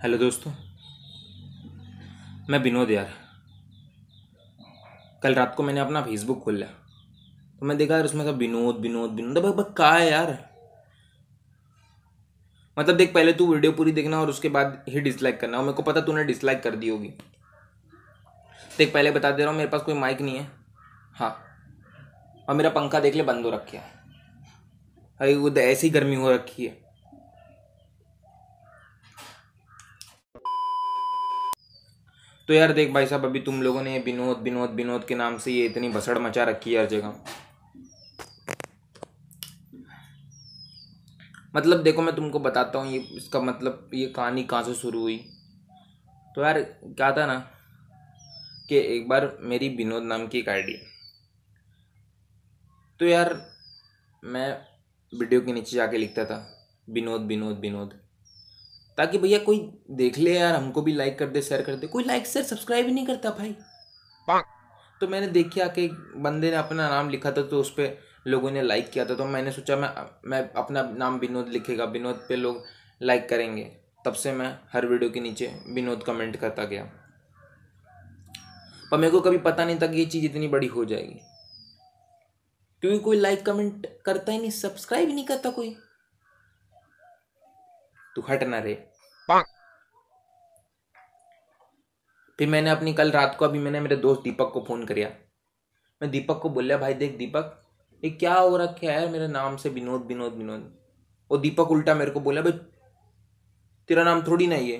hello दोस्तों मैं विनोद यार कल रात को मैंने अपना फेसबुक खोल लिया तो मैं देखा यार उसमें था विनोद विनोद विनोद अब मतलब कहा है यार मतलब देख पहले तू वीडियो पूरी देखना और उसके बाद ही डिसलाइक करना और मेरे को पता तूने डिसलाइक कर दी होगी देख पहले बता दे रहा हूँ मेरे पास कोई माइक नहीं है हाँ और मेरा पंखा देख ले बंद हो रखे है अभी वो तो ऐसी गर्मी हो रखी है तो यार देख भाई साहब अभी तुम लोगों ने विनोद विनोद विनोद के नाम से ये इतनी भसड़ मचा रखी है हर जगह मतलब देखो मैं तुमको बताता हूँ ये इसका मतलब ये कहानी कहाँ से शुरू हुई तो यार क्या था ना कि एक बार मेरी विनोद नाम की एक आई तो यार मैं वीडियो के नीचे जाके लिखता था विनोद विनोद विनोद ताकि भैया कोई देख ले यार हमको भी लाइक कर दे शेयर कर दे कोई लाइक शेयर सब्सक्राइब ही नहीं करता भाई तो मैंने देखा कि बंदे ने अपना नाम लिखा था तो उस पर लोगों ने लाइक किया था तो मैंने सोचा मैं मैं अपना नाम विनोद लिखेगा विनोद पे लोग लाइक करेंगे तब से मैं हर वीडियो के नीचे विनोद कमेंट करता गया पर मेरे को कभी पता नहीं था कि ये चीज़ इतनी बड़ी हो जाएगी क्योंकि कोई लाइक कमेंट करता ही नहीं सब्सक्राइब नहीं करता कोई तू हटना रे फिर मैंने अपनी कल रात को अभी मैंने मेरे दोस्त दीपक को फ़ोन करिया मैं दीपक को बोलिया भाई देख दीपक ये क्या हो रखा है मेरे नाम से विनोद विनोद विनोद और दीपक उल्टा मेरे को बोला भाई तेरा नाम थोड़ी ना ये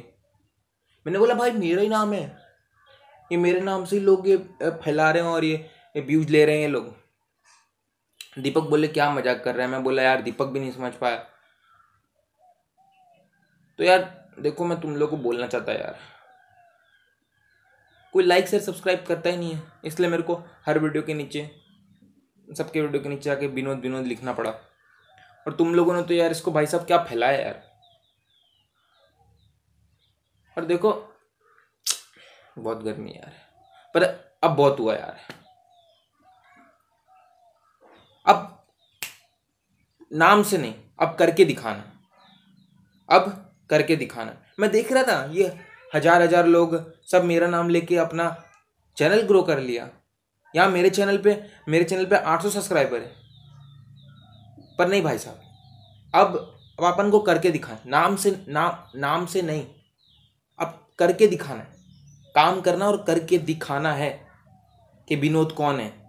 मैंने बोला भाई मेरा ही नाम है ये मेरे नाम से ही लोग ये फैला रहे हैं और ये व्यूज ले रहे हैं ये लोग दीपक बोले क्या मजाक कर रहा है मैं बोला यार दीपक भी नहीं समझ पाया तो यार देखो मैं तुम लोग को बोलना चाहता यार कोई लाइक शेयर सब्सक्राइब करता ही नहीं है इसलिए मेरे को हर वीडियो के नीचे सबके वीडियो के नीचे आके विनोद विनोद लिखना पड़ा और तुम लोगों ने तो यार इसको भाई साहब क्या फैलाया यार और देखो बहुत गर्मी यार पर अब बहुत हुआ यार अब नाम से नहीं अब करके दिखाना अब करके दिखाना मैं देख रहा था ये हजार हजार लोग सब मेरा नाम लेके अपना चैनल ग्रो कर लिया यहाँ मेरे चैनल पे मेरे चैनल पे 800 सब्सक्राइबर है पर नहीं भाई साहब अब अब अपन को करके दिखाना नाम से नाम नाम से नहीं अब करके दिखाना है काम करना और करके दिखाना है कि विनोद कौन है